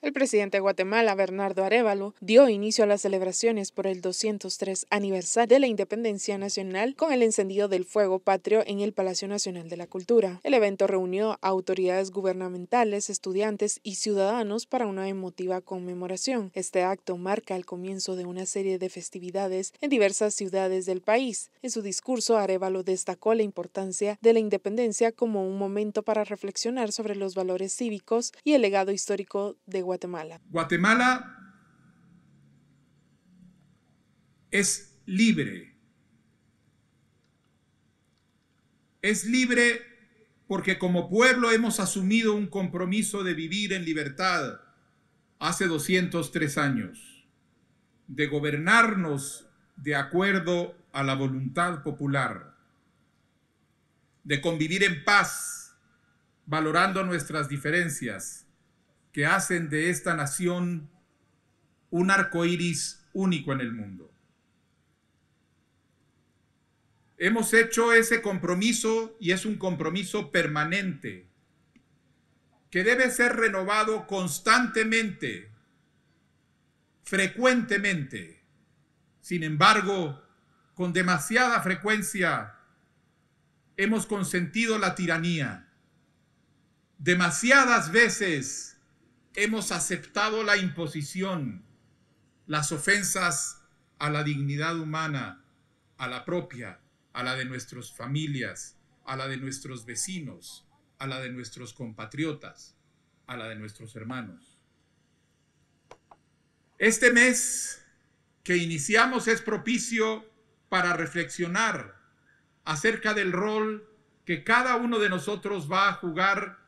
El presidente de Guatemala, Bernardo Arevalo, dio inicio a las celebraciones por el 203 aniversario de la independencia nacional con el encendido del fuego patrio en el Palacio Nacional de la Cultura. El evento reunió a autoridades gubernamentales, estudiantes y ciudadanos para una emotiva conmemoración. Este acto marca el comienzo de una serie de festividades en diversas ciudades del país. En su discurso, Arevalo destacó la importancia de la independencia como un momento para reflexionar sobre los valores cívicos y el legado histórico de Guatemala. Guatemala es libre. Es libre porque como pueblo hemos asumido un compromiso de vivir en libertad hace 203 años, de gobernarnos de acuerdo a la voluntad popular, de convivir en paz, valorando nuestras diferencias que hacen de esta nación un arco iris único en el mundo. Hemos hecho ese compromiso y es un compromiso permanente que debe ser renovado constantemente, frecuentemente. Sin embargo, con demasiada frecuencia hemos consentido la tiranía. Demasiadas veces hemos aceptado la imposición, las ofensas a la dignidad humana, a la propia, a la de nuestras familias, a la de nuestros vecinos, a la de nuestros compatriotas, a la de nuestros hermanos. Este mes que iniciamos es propicio para reflexionar acerca del rol que cada uno de nosotros va a jugar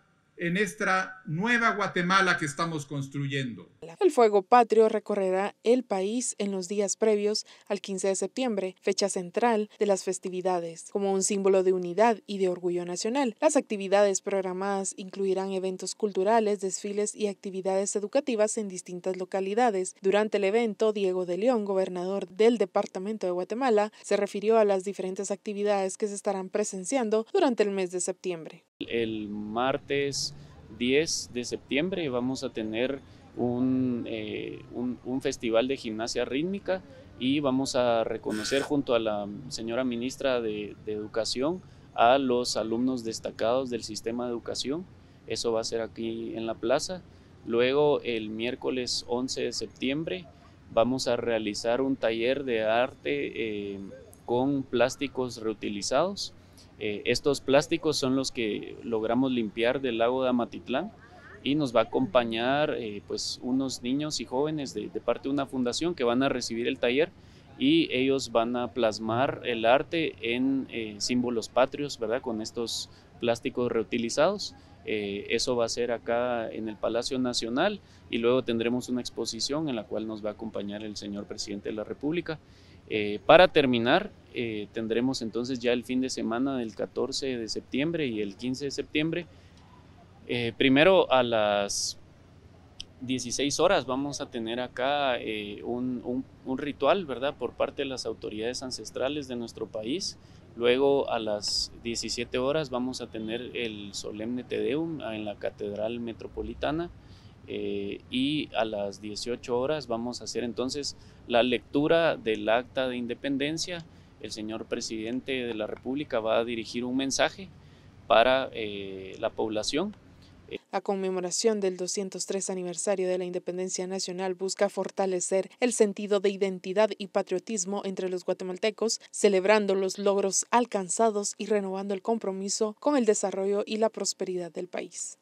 en esta nueva Guatemala que estamos construyendo. El fuego patrio recorrerá el país en los días previos al 15 de septiembre, fecha central de las festividades. Como un símbolo de unidad y de orgullo nacional, las actividades programadas incluirán eventos culturales, desfiles y actividades educativas en distintas localidades. Durante el evento, Diego de León, gobernador del Departamento de Guatemala, se refirió a las diferentes actividades que se estarán presenciando durante el mes de septiembre. El martes 10 de septiembre vamos a tener eh, un, festival de gimnasia rítmica y vamos a reconocer junto a la señora ministra de, Educación a los alumnos destacados del sistema de educación. Eso va a ser aquí en la plaza. Luego el miércoles 11 de septiembre vamos a realizar un taller de arte eh, con plásticos reutilizados. Eh, estos plásticos son los que logramos limpiar del lago de Amatitlán y nos va a acompañar eh, pues unos niños y jóvenes de, parte de una fundación que van a recibir el taller y ellos van a plasmar el arte en eh, símbolos patrios, ¿verdad? Con estos plásticos reutilizados. Eh, eso va a ser acá en el Palacio Nacional y luego tendremos una exposición en la cual nos va a acompañar el señor presidente de la República. para terminar, tendremos entonces ya el fin de semana del 14 de septiembre y el 15 de septiembre eh, primero a las 16 horas vamos a tener acá eh, un, ritual, ¿verdad? Por parte de las autoridades ancestrales de nuestro país. Luego a las 17 horas vamos a tener el solemne Deum en la Catedral Metropolitana. Eh, y a las 18 horas vamos a hacer entonces la lectura del acta de independencia. El señor presidente de la República va a dirigir un mensaje para la población la conmemoración del 203 aniversario de la independencia nacional busca fortalecer el sentido de identidad y patriotismo entre los guatemaltecos, celebrando los logros alcanzados y renovando el compromiso con el desarrollo y la prosperidad del país.